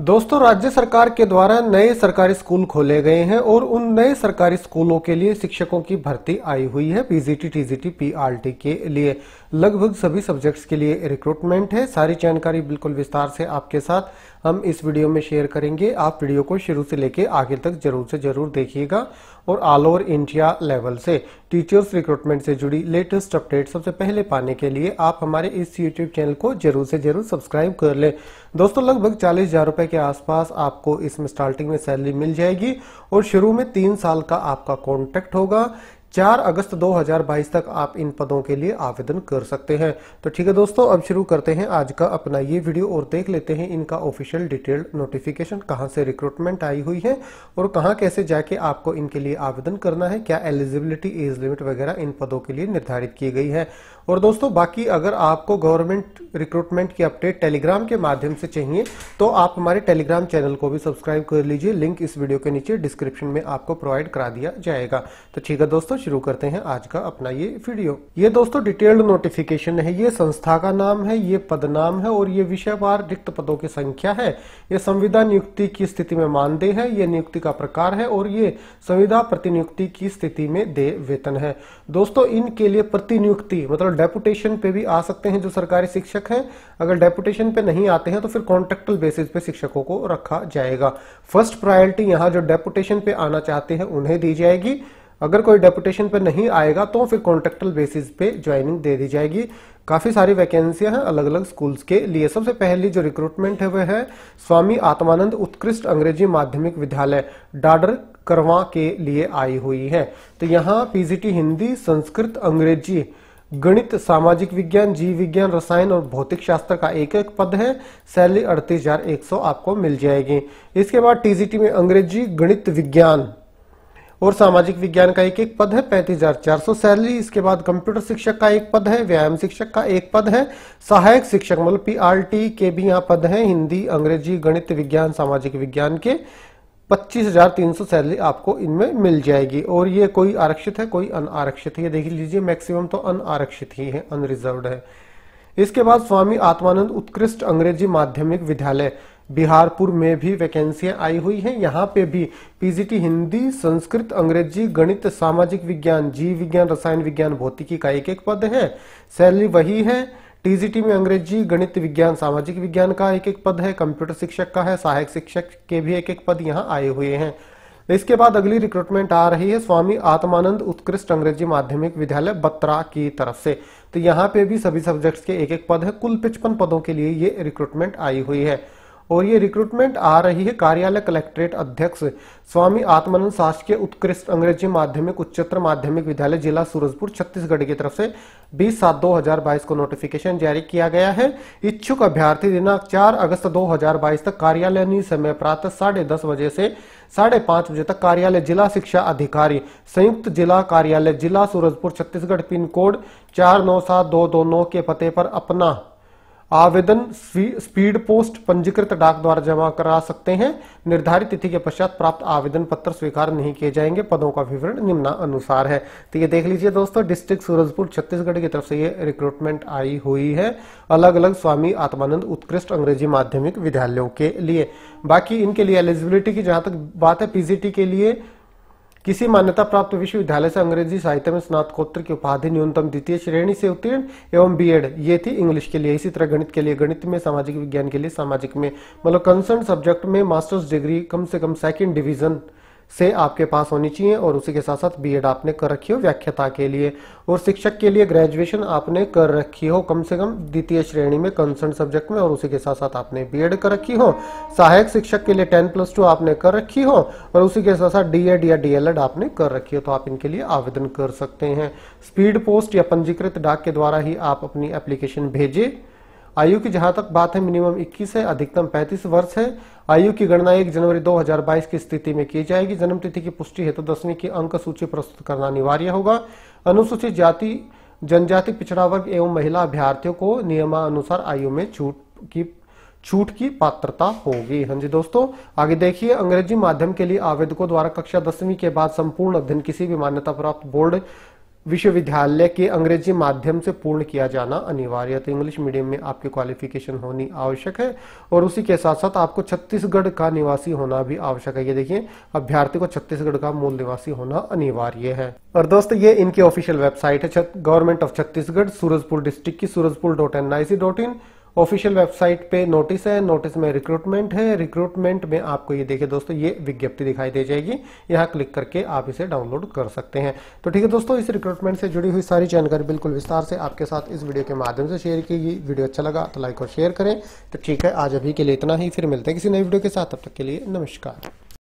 दोस्तों राज्य सरकार के द्वारा नए सरकारी स्कूल खोले गए हैं और उन नए सरकारी स्कूलों के लिए शिक्षकों की भर्ती आई हुई है पीजीटी टीजीटी पीआरटी के लिए लगभग सभी सब्जेक्ट्स के लिए रिक्रूटमेंट है सारी जानकारी बिल्कुल विस्तार से आपके साथ हम इस वीडियो में शेयर करेंगे आप वीडियो को शुरू से लेके आगे तक जरूर से जरूर देखिएगा और ऑल ओवर इंडिया लेवल से टीचर्स रिक्रूटमेंट से जुड़ी लेटेस्ट अपडेट सबसे पहले पाने के लिए आप हमारे इस यूट्यूब चैनल को जरूर से जरूर सब्सक्राइब कर ले दोस्तों लगभग चालीस हजार रुपए के आसपास आपको इसमें स्टार्टिंग में सैलरी मिल जाएगी और शुरू में तीन साल का आपका कॉन्ट्रैक्ट होगा 4 अगस्त 2022 तक आप इन पदों के लिए आवेदन कर सकते हैं तो ठीक है दोस्तों अब शुरू करते हैं आज का अपना ये वीडियो और देख लेते हैं इनका ऑफिशियल डिटेल्ड नोटिफिकेशन कहाँ से रिक्रूटमेंट आई हुई है और कहाँ कैसे जाके आपको इनके लिए आवेदन करना है क्या एलिजिबिलिटी एज लिमिट वगैरह इन पदों के लिए निर्धारित की गई है और दोस्तों बाकी अगर आपको गवर्नमेंट रिक्रूटमेंट की अपडेट टेलीग्राम के माध्यम से चाहिए तो आप हमारे टेलीग्राम चैनल को भी सब्सक्राइब कर लीजिए लिंक इस वीडियो के नीचे डिस्क्रिप्शन में आपको प्रोवाइड करा दिया जाएगा तो ठीक है दोस्तों शुरू करते हैं आज का अपना ये वीडियो ये दोस्तों डिटेल्ड नोटिफिकेशन है ये संस्था का नाम है ये पद नाम है और ये विषयवार रिक्त पदों की संख्या है ये संविदा नियुक्ति की स्थिति में मानदेय है ये नियुक्ति का प्रकार है और ये संविदा प्रतिनियुक्ति की स्थिति में दे वेतन है दोस्तों इनके लिए प्रतिनियुक्ति मतलब डेपुटेशन पे भी आ सकते हैं जो सरकारी शिक्षक शिक्षक हैं अगर डेपुटेशन पे नहीं आते हैं तो फिर कॉन्ट्रेक्टल बेसिस पे शिक्षकों को रखा जाएगा फर्स्ट प्रायोरिटी यहाँ जो डेपुटेशन पे आना चाहते हैं उन्हें दी जाएगी अगर कोई डेपुटेशन पे नहीं आएगा तो फिर कॉन्ट्रेक्टल बेसिस पे ज्वाइनिंग दे दी जाएगी काफ़ी सारी वैकेंसियां हैं अलग अलग स्कूल्स के लिए सबसे पहली जो रिक्रूटमेंट है वह है स्वामी आत्मानंद उत्कृष्ट अंग्रेजी माध्यमिक विद्यालय डाडर करवा के लिए आई हुई है तो यहाँ पीजीटी हिंदी संस्कृत अंग्रेजी गणित सामाजिक विज्ञान जीव विज्ञान रसायन और भौतिक शास्त्र का एक एक पद है सैलरी अड़तीस हजार एक सौ आपको मिल जाएगी इसके बाद टीजीटी में अंग्रेजी गणित विज्ञान और सामाजिक विज्ञान का एक एक पद है पैंतीस हजार चार सौ सैलरी इसके बाद कंप्यूटर शिक्षक का एक पद है व्यायाम शिक्षक का एक पद है सहायक शिक्षक मतलब पी आर टी के भी यहाँ पद है हिंदी अंग्रेजी गणित विज्ञान सामाजिक विज्ञान के पच्चीस हजार तीन सौ सैलरी आपको इनमें मिल जाएगी और ये कोई आरक्षित है कोई अनारक्षित है ये देख लीजिए मैक्सिमम तो अनारक्षित ही है अनरिजर्व है इसके बाद स्वामी आत्मानंद उत्कृष्ट अंग्रेजी माध्यमिक विद्यालय बिहारपुर में भी वैकेंसियां आई हुई हैं यहाँ पे भी पीजीटी हिंदी संस्कृत अंग्रेजी गणित सामाजिक विज्ञान जीव विज्ञान रसायन विज्ञान भौतिकी का एक एक पद है सैलरी वही है टीजीटी में अंग्रेजी गणित विज्ञान सामाजिक विज्ञान का एक एक पद है कंप्यूटर शिक्षक का है सहायक शिक्षक के भी एक एक पद यहाँ आए हुए हैं इसके बाद अगली रिक्रूटमेंट आ रही है स्वामी आत्मानंद उत्कृष्ट अंग्रेजी माध्यमिक विद्यालय बत्रा की तरफ से तो यहाँ पे भी सभी सब्जेक्ट्स के एक एक पद है कुल पिचपन पदों के लिए ये रिक्रूटमेंट आई हुई है और ये रिक्रूटमेंट आ रही है कार्यालय कलेक्ट्रेट अध्यक्ष स्वामी आत्मानंद शासकीय उत्कृष्ट अंग्रेजी माध्यमिक उच्चतर माध्यमिक विद्यालय जिला सूरजपुर छत्तीसगढ़ की तरफ से 20 सात 2022 को नोटिफिकेशन जारी किया गया है इच्छुक अभ्यर्थी दिनांक 4 अगस्त 2022 तक कार्यालय समय प्रातः साढ़े दस बजे से साढ़े पांच बजे तक कार्यालय जिला शिक्षा अधिकारी संयुक्त जिला कार्यालय जिला सूरजपुर छत्तीसगढ़ पिन कोड चार नौ सात दो दो नौ के पते पर अपना आवेदन स्पीड पोस्ट पंजीकृत डाक द्वारा जमा करा सकते हैं निर्धारित तिथि के पश्चात प्राप्त आवेदन पत्र स्वीकार नहीं किए जाएंगे पदों का विवरण निम्न अनुसार है तो ये देख लीजिए दोस्तों डिस्ट्रिक्ट सूरजपुर छत्तीसगढ़ की तरफ से ये रिक्रूटमेंट आई हुई है अलग अलग स्वामी आत्मानंद उत्कृष्ट अंग्रेजी माध्यमिक विद्यालयों के लिए बाकी इनके लिए एलिजिबिलिटी की जहां तक बात है पीजीटी के लिए किसी मान्यता प्राप्त विश्वविद्यालय से अंग्रेजी साहित्य में स्नातकोत्तर की उपाधि न्यूनतम द्वितीय श्रेणी से उत्तीर्ण एवं बीएड ये थी इंग्लिश के लिए इसी तरह गणित के लिए गणित में सामाजिक विज्ञान के लिए सामाजिक में मतलब कंसर्न सब्जेक्ट में मास्टर्स डिग्री कम से कम सेकेंड डिविजन से आपके पास होनी चाहिए और उसी के साथ साथ बीएड आपने कर रखी हो व्याख्याता के लिए और शिक्षक के लिए ग्रेजुएशन आपने कर रखी हो कम से कम द्वितीय श्रेणी में कंसर्न सब्जेक्ट में और उसी के साथ साथ आपने बीएड कर रखी हो सहायक शिक्षक के लिए टेन प्लस टू आपने कर रखी हो और उसी के साथ साथ डीएड या डीएलएड आपने कर रखी हो तो आप इनके लिए आवेदन कर सकते हैं स्पीड पोस्ट या पंजीकृत डाक के द्वारा ही आप अपनी एप्लीकेशन भेजे आयु की जहां तक बात है मिनिमम 21 है अधिकतम 35 वर्ष है आयु की गणना एक जनवरी 2022 की स्थिति में की जाएगी जन्म तिथि की पुष्टि हेतु तो दसवीं की अंक सूची प्रस्तुत करना अनिवार्य होगा अनुसूचित जाति जनजाति पिछड़ा वर्ग एवं महिला अभ्यर्थियों को नियमानुसार आयु में छूट की छूट की पात्रता होगी हाँ जी दोस्तों आगे देखिए अंग्रेजी माध्यम के लिए आवेदकों द्वारा कक्षा दसवीं के बाद संपूर्ण अध्ययन किसी भी मान्यता प्राप्त बोर्ड विश्वविद्यालय के अंग्रेजी माध्यम से पूर्ण किया जाना अनिवार्य है तो इंग्लिश मीडियम में आपकी क्वालिफिकेशन होनी आवश्यक है और उसी के साथ साथ आपको छत्तीसगढ़ का निवासी होना भी आवश्यक है ये देखिए अभ्यर्थी को छत्तीसगढ़ का मूल निवासी होना अनिवार्य है और दोस्तों ये इनकी ऑफिशियल वेबसाइट है government of Chhattisgarh Surajpur district की Surajpur dot N I C dot in official website पे नोटिस है नोटिस में रिक्रूटमेंट है रिक्रूटमेंट में आपको ये देखिए दोस्तों ये विज्ञप्ति दिखाई दे जाएगी यहाँ क्लिक करके आप इसे डाउनलोड कर सकते हैं तो ठीक है दोस्तों इस रिक्रूटमेंट से जुड़ी हुई सारी जानकारी बिल्कुल विस्तार से आपके साथ इस वीडियो के माध्यम से शेयर की गई वीडियो अच्छा लगा तो लाइक और शेयर करें तो ठीक है आज अभी के लिए इतना ही फिर मिलते हैं किसी नई वीडियो के साथ तब तक के लिए नमस्कार